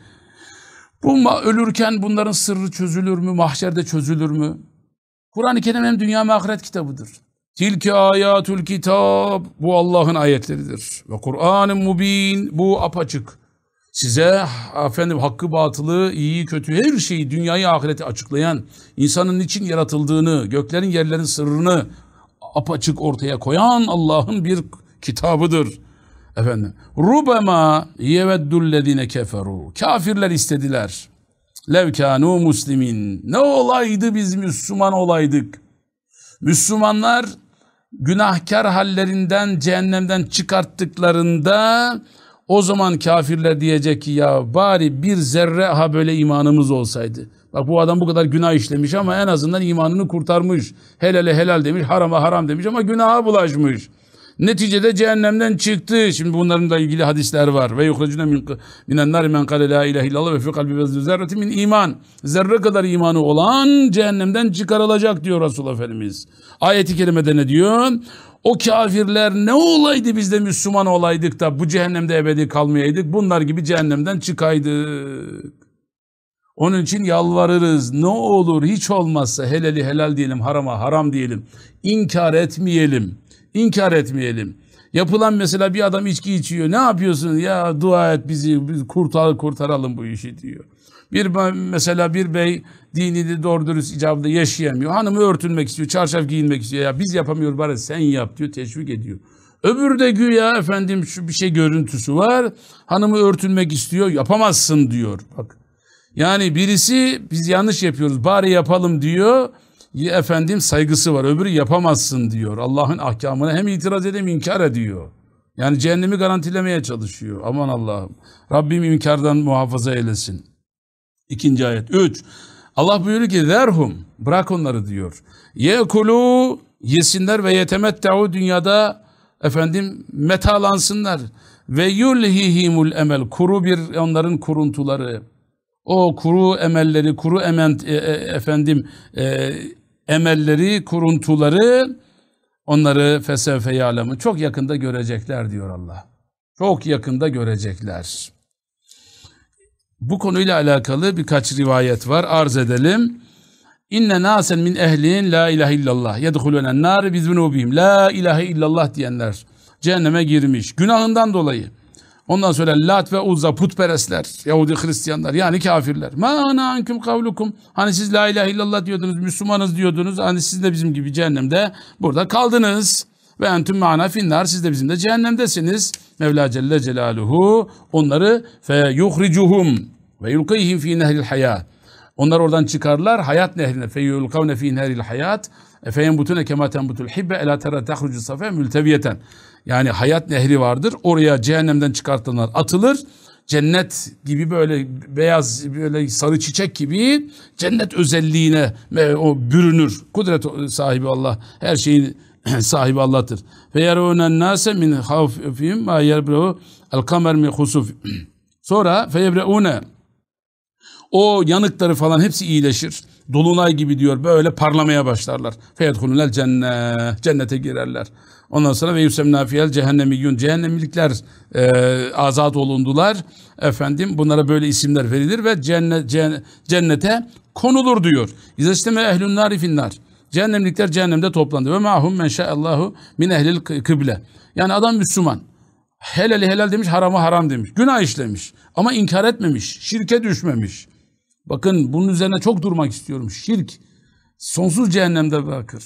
A: Bu ölürken bunların sırrı çözülür mü? Mahşerde çözülür mü? Kur'an-ı Kerim hem dünya ve ahiret kitabıdır. Tilki ayatül kitab bu Allah'ın ayetleridir. Ve Kur'an-ı mubin bu apaçık size efendim hakkı batılı, iyi kötü her şeyi dünyayı ahireti açıklayan, insanın için yaratıldığını, göklerin yerlerin sırrını apaçık ortaya koyan Allah'ın bir kitabıdır. Efendim, rubema yeveddullezine keferu. Kafirler istediler. Levkanu muslimin. Ne olaydı biz Müslüman olaydık. Müslümanlar günahkar hallerinden, cehennemden çıkarttıklarında o zaman kafirler diyecek ki ya bari bir zerre ha böyle imanımız olsaydı. Bak bu adam bu kadar günah işlemiş ama en azından imanını kurtarmış. Helale helal demiş, harama haram demiş ama günaha bulaşmış. Neticede cehennemden çıktı. Şimdi bunların da ilgili hadisler var. Ve yuhracune min minen nar men kale la ilahe illallah ve fi kalbi zerreti min iman. Zerre kadar imanı olan cehennemden çıkarılacak diyor Resulullah Efendimiz. Ayeti kerimede ne diyor? O kafirler ne olaydı biz de Müslüman olaydık da bu cehennemde ebedi kalmayaydık. Bunlar gibi cehennemden çıkaydık. Onun için yalvarırız. Ne olur hiç olmazsa helali helal diyelim, harama haram diyelim. İnkar etmeyelim. İnkar etmeyelim. Yapılan mesela bir adam içki içiyor. Ne yapıyorsun? Ya dua et bizi, biz kurtar, kurtaralım bu işi diyor. Bir mesela bir bey dinini doğru dürüst icabında yaşayamıyor. Hanımı örtünmek istiyor, çarşaf giyinmek istiyor. Ya biz yapamıyoruz bari sen yap diyor, teşvik ediyor. Öbür de güya efendim şu bir şey görüntüsü var. Hanımı örtünmek istiyor, yapamazsın diyor. Bak. Yani birisi biz yanlış yapıyoruz bari yapalım diyor. Efendim saygısı var. Öbürü yapamazsın diyor. Allah'ın ahkamına hem itiraz edip inkar ediyor. Yani cehennemi garantilemeye çalışıyor. Aman Allah'ım. Rabbim inkardan muhafaza eylesin. İkinci ayet. Üç. Allah buyuruyor ki derhum. Bırak onları diyor. Yekulu yesinler ve yetemette'u dünyada efendim metalansınlar. Ve yulhihimul emel. Kuru bir onların kuruntuları. O kuru emelleri, kuru ement e, e, efendim e, emelleri, kuruntuları onları fesefe yalemu. Çok yakında görecekler diyor Allah. Çok yakında görecekler. Bu konuyla alakalı birkaç rivayet var. Arz edelim. İnne nasen min ehlin la ilahe illallah yedhulunen nar bizunubihim. La ilahe illallah diyenler cehenneme girmiş. Günahından dolayı. Ondan sonra Lat ve Uzza putperestler, Yahudi Hristiyanlar yani kafirler. Ma ana ankum kavlukum. Hani siz la ilahe illallah diyordunuz, Müslümanız diyordunuz. Hani siz de bizim gibi cehennemde burada kaldınız. Ve entüm ma'na finnar siz de bizim de cehennemdesiniz. Mevla Celle Celaluhu onları fe yuhricuhum ve yulkayhim fi nehril hayat. Onlar oradan çıkarlar hayat nehrine fe yulkavne fi nehril hayat. Efeyen butune kema tenbutul hibbe ela tera tehrucu safe mülteviyeten. Yani hayat nehri vardır. Oraya cehennemden çıkartılanlar atılır cennet gibi böyle beyaz böyle sarı çiçek gibi cennet özelliğine o bürünür. Kudret sahibi Allah her şeyin sahibi Allah'tır. Ve yerûnen nâse min havfihim ma yerbrehu el kamer min husuf. Sonra feyebreûne o yanıkları falan hepsi iyileşir. Dolunay gibi diyor böyle parlamaya başlarlar. Feyedhulunel cenne cennete girerler. Ondan sonra ve yusemna fiyel cehennemiyyun cehennemilikler e, azat olundular. Efendim bunlara böyle isimler verilir ve cennet, cennete konulur diyor. İzestime ehlün nari finnar. Cehennemlikler cehennemde toplandı. Ve mahum men şa'allahu min ehlil kıble. Yani adam Müslüman. Helali helal demiş, haramı haram demiş. Günah işlemiş ama inkar etmemiş, şirke düşmemiş. Bakın bunun üzerine çok durmak istiyorum. Şirk sonsuz cehennemde bırakır.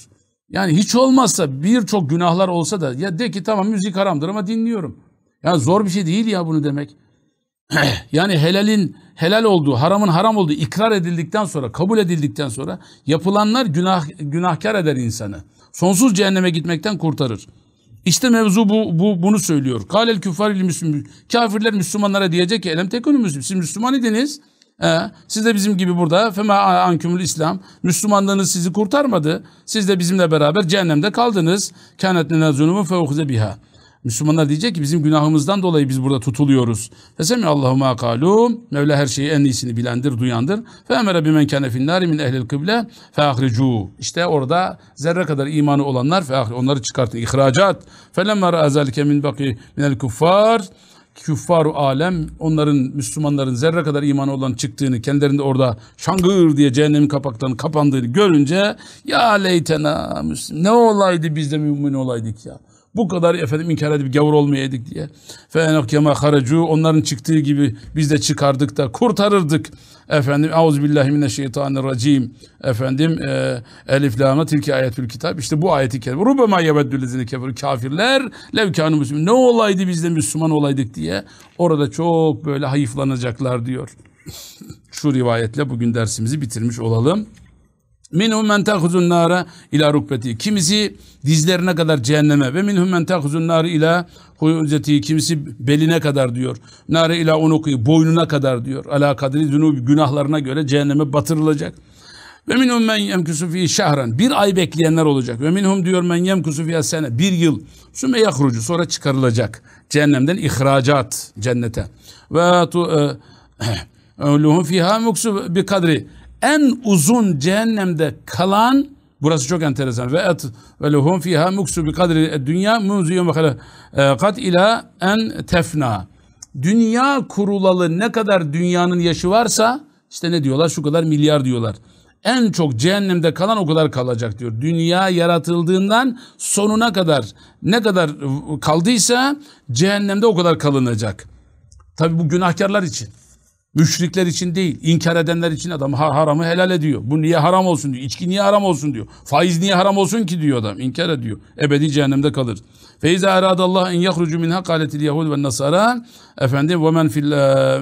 A: Yani hiç olmazsa birçok günahlar olsa da ya de ki tamam müzik haramdır ama dinliyorum. Yani zor bir şey değil ya bunu demek. yani helalin helal olduğu, haramın haram olduğu ikrar edildikten sonra, kabul edildikten sonra yapılanlar günah, günahkar eder insanı. Sonsuz cehenneme gitmekten kurtarır. İşte mevzu bu, bu bunu söylüyor. Kalel küffaril müslüm. Kafirler Müslümanlara diyecek ki elem tekunu müslüm. Siz Müslüman idiniz. Ee, siz de bizim gibi burada fema ankümül İslam. Müslümanlığınız sizi kurtarmadı. Siz de bizimle beraber cehennemde kaldınız. Kânet nenazûnumu fevhuze biha. Müslümanlar diyecek ki bizim günahımızdan dolayı biz burada tutuluyoruz. Fesemi Allahumma kalu. Mevla her şeyi en iyisini bilendir, duyandır. Fe emere bimen kâne finnâri min ehlil kıble fe ahricû. İşte orada zerre kadar imanı olanlar fe onları çıkartın. İhracat. Felemme râ zâlike min baki minel kuffar küffaru alem onların Müslümanların zerre kadar imanı olan çıktığını kendilerinde orada şangır diye cehennemin kapaktan kapandığını görünce ya leytena Müslüm ne olaydı biz de mümin olaydık ya. Bu kadar efendim inkar edip gavur olmayaydık diye. Fe enok haracu onların çıktığı gibi biz de çıkardık da kurtarırdık. Efendim euzubillahimineşşeytanirracim. Efendim e, elif lama tilki ayetül kitap. İşte bu ayeti kerime. Rubema yeveddülezine kefir kafirler levkanı müslüman. Ne olaydı biz de Müslüman olaydık diye. Orada çok böyle hayıflanacaklar diyor. Şu rivayetle bugün dersimizi bitirmiş olalım. Minhum men tehuzun nara ila rukbeti. Kimisi dizlerine kadar cehenneme ve minhum men tehuzun nara ila huyuzeti. Kimisi beline kadar diyor. Nara ila unuki boynuna kadar diyor. Ala kadri zunubi günahlarına göre cehenneme batırılacak. Ve minhum men yemkusu fi şahran. Bir ay bekleyenler olacak. Ve minhum diyor men yemkusu fi sene. Bir yıl. Süme yahrucu. Sonra çıkarılacak. Cehennemden ihracat cennete. Ve tu e, ehluhum fiha muksu bir kadri en uzun cehennemde kalan burası çok enteresan ve et ve lehum fiha muksu bi kadri dünya muziyun ve e, kat ila en tefna dünya kurulalı ne kadar dünyanın yaşı varsa işte ne diyorlar şu kadar milyar diyorlar en çok cehennemde kalan o kadar kalacak diyor. Dünya yaratıldığından sonuna kadar ne kadar kaldıysa cehennemde o kadar kalınacak. Tabi bu günahkarlar için. Müşrikler için değil, inkar edenler için adam ha haramı helal ediyor. Bu niye haram olsun diyor. içki niye haram olsun diyor. Faiz niye haram olsun ki diyor adam. inkar ediyor. Ebedi cehennemde kalır. Feiza eradallah en yahrucu minha kaletil yahud ve nasara efendim ve men fil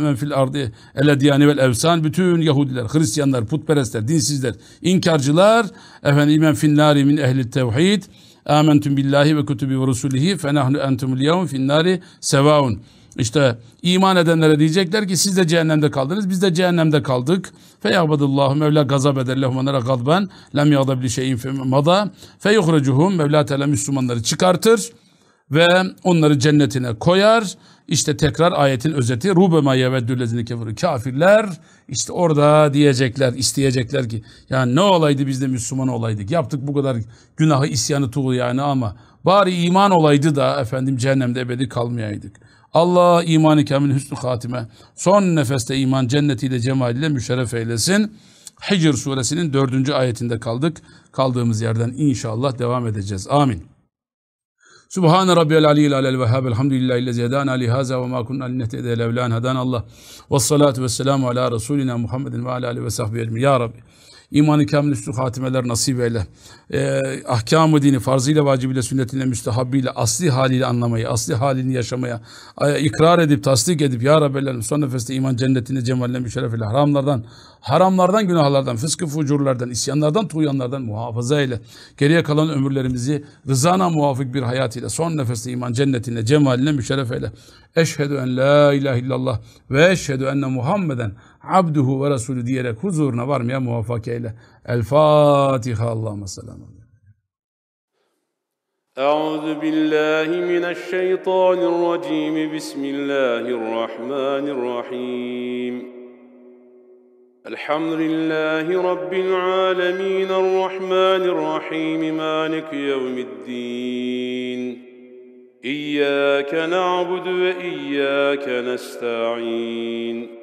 A: men fil ardı elediyani vel evsan bütün Yahudiler, Hristiyanlar, putperestler, dinsizler, inkarcılar efendim men fin nari min ehli tevhid amentüm billahi ve kutubi ve rusulihi fe nahnu entumul yevm fin nari sevaun işte iman edenlere diyecekler ki siz de cehennemde kaldınız, biz de cehennemde kaldık. Feyabadullahu Mevla gazap eder lehumen gazben lem yağda bir şeyin mada feyuhrecuhum Mevla Teala Müslümanları çıkartır ve onları cennetine koyar. İşte tekrar ayetin özeti Rubema yeveddüllezine kefir kafirler işte orada diyecekler isteyecekler ki yani ne olaydı biz de Müslüman olaydık yaptık bu kadar günahı isyanı tuğu yani ama bari iman olaydı da efendim cehennemde ebedi kalmayaydık. Allah imanı kamil hüsnü hatime. Son nefeste iman cennetiyle cemaliyle müşerref eylesin. Hicr suresinin dördüncü ayetinde kaldık. Kaldığımız yerden inşallah devam edeceğiz. Amin. Subhan rabbiyal aliyyil alel vehhab elhamdülillahi lezi hedana li haza ve ma kunna linehtedel evlan hedan Allah. Ve salatu ala Rasulina Muhammedin ve ala alihi ve sahbihi Ya Rabbi. İman-ı kamil üstü hatimeler nasip eyle. E, ahkam-ı dini farzıyla, vacibiyle, sünnetiyle, müstehabbiyle, asli haliyle anlamayı, asli halini yaşamaya, e, ikrar edip, tasdik edip, Ya Rabbelerim son nefeste iman cennetini cemaline müşerref ile haramlardan, haramlardan, günahlardan, fıskı fucurlardan, isyanlardan, tuğyanlardan muhafaza eyle. Geriye kalan ömürlerimizi rızana muvafık bir hayat ile, son nefeste iman cennetine, cemaline müşerref eyle. Eşhedü en la ilahe illallah ve eşhedü enne Muhammeden عبده ورسوله ديالك هزورنا بارميا موافقة إلى الفاتحة اللهم صل أعوذ بالله من الشيطان الرجيم بسم الله الرحمن الرحيم الحمد لله رب العالمين الرحمن الرحيم مالك يوم الدين إياك نعبد وإياك نستعين